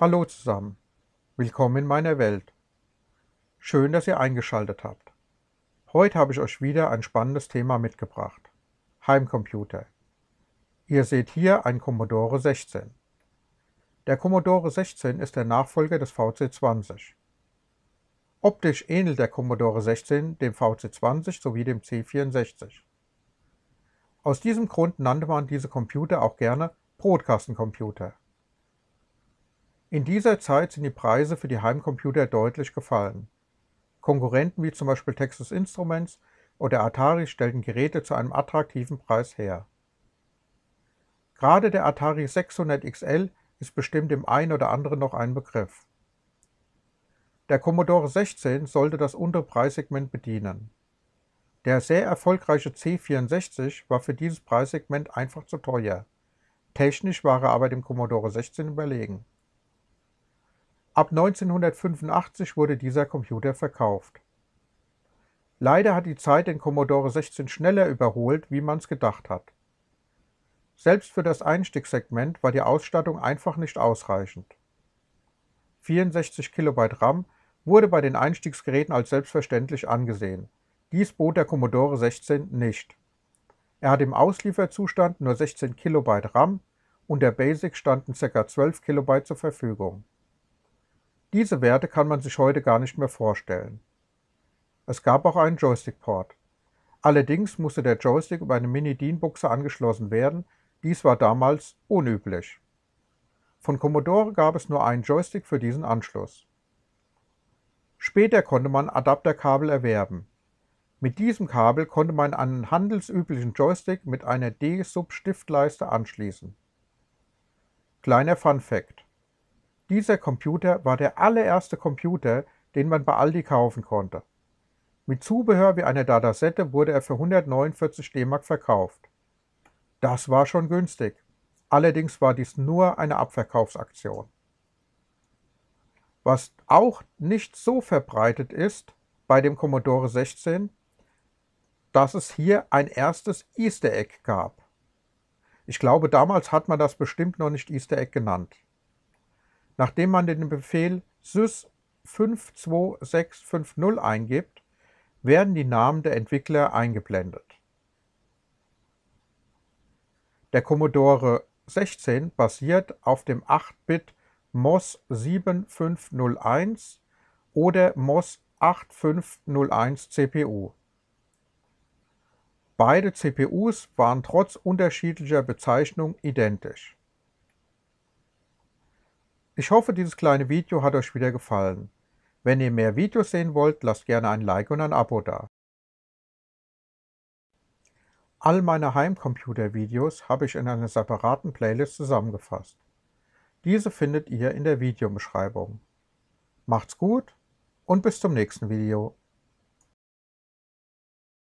Hallo zusammen. Willkommen in meiner Welt. Schön, dass ihr eingeschaltet habt. Heute habe ich euch wieder ein spannendes Thema mitgebracht. Heimcomputer. Ihr seht hier ein Commodore 16. Der Commodore 16 ist der Nachfolger des VC20. Optisch ähnelt der Commodore 16 dem VC20 sowie dem C64. Aus diesem Grund nannte man diese Computer auch gerne Brotkastencomputer. In dieser Zeit sind die Preise für die Heimcomputer deutlich gefallen. Konkurrenten wie zum Beispiel Texas Instruments oder Atari stellten Geräte zu einem attraktiven Preis her. Gerade der Atari 600 XL ist bestimmt dem einen oder anderen noch ein Begriff. Der Commodore 16 sollte das untere Preissegment bedienen. Der sehr erfolgreiche C64 war für dieses Preissegment einfach zu teuer. Technisch war er aber dem Commodore 16 überlegen. Ab 1985 wurde dieser Computer verkauft. Leider hat die Zeit den Commodore 16 schneller überholt, wie man es gedacht hat. Selbst für das Einstiegssegment war die Ausstattung einfach nicht ausreichend. 64 KB RAM wurde bei den Einstiegsgeräten als selbstverständlich angesehen. Dies bot der Commodore 16 nicht. Er hat im Auslieferzustand nur 16 KB RAM und der Basic standen ca. 12 KB zur Verfügung. Diese Werte kann man sich heute gar nicht mehr vorstellen. Es gab auch einen Joystick-Port. Allerdings musste der Joystick über eine Mini-DIN-Buchse angeschlossen werden, dies war damals unüblich. Von Commodore gab es nur einen Joystick für diesen Anschluss. Später konnte man Adapterkabel erwerben. Mit diesem Kabel konnte man einen handelsüblichen Joystick mit einer D-Sub-Stiftleiste anschließen. Kleiner Fun Fact: dieser Computer war der allererste Computer, den man bei Aldi kaufen konnte. Mit Zubehör wie einer Datasette wurde er für 149 DM verkauft. Das war schon günstig. Allerdings war dies nur eine Abverkaufsaktion. Was auch nicht so verbreitet ist bei dem Commodore 16, dass es hier ein erstes Easter Egg gab. Ich glaube, damals hat man das bestimmt noch nicht Easter Egg genannt. Nachdem man den Befehl sys 52650 eingibt, werden die Namen der Entwickler eingeblendet. Der Commodore 16 basiert auf dem 8-Bit MOS 7501 oder MOS 8501 CPU. Beide CPUs waren trotz unterschiedlicher Bezeichnung identisch. Ich hoffe, dieses kleine Video hat euch wieder gefallen. Wenn ihr mehr Videos sehen wollt, lasst gerne ein Like und ein Abo da. All meine Heimcomputer-Videos habe ich in einer separaten Playlist zusammengefasst. Diese findet ihr in der Videobeschreibung. Macht's gut und bis zum nächsten Video.